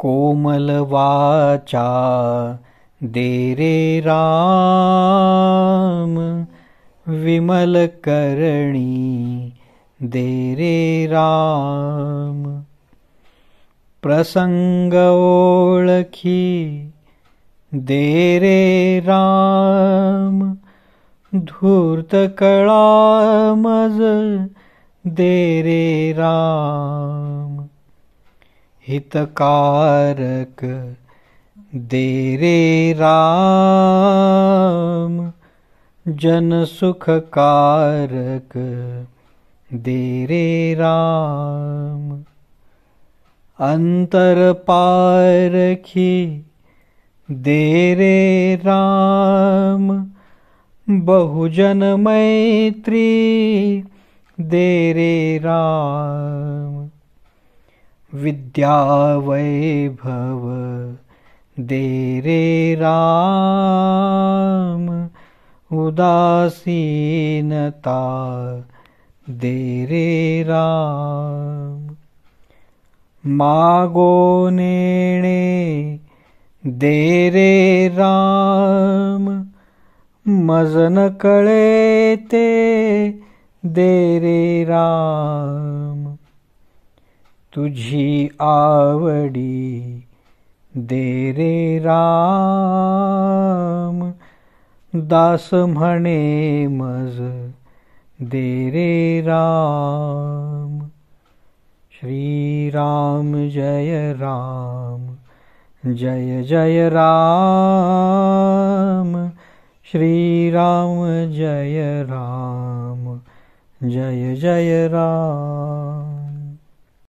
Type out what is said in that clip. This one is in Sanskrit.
कोमलवाचा देरे राम विमलकरणी देरे राम प्रसंग ओळखी देरे राम मज देरे राम हितकारक दे राम जन सुखकारक दे रे राम अंतर पारखी दे राम बहुजन मैत्री दे राम विद्यावैभव राम। उदासीनता देरे राम। मागो नेणे देरे राम मजन ते देरे राम। तुझी आवडी देरे राम दास म्हणे दे रे राम श्रीराम जय राम जय जय राम श्रीराम जय राम जय जय राम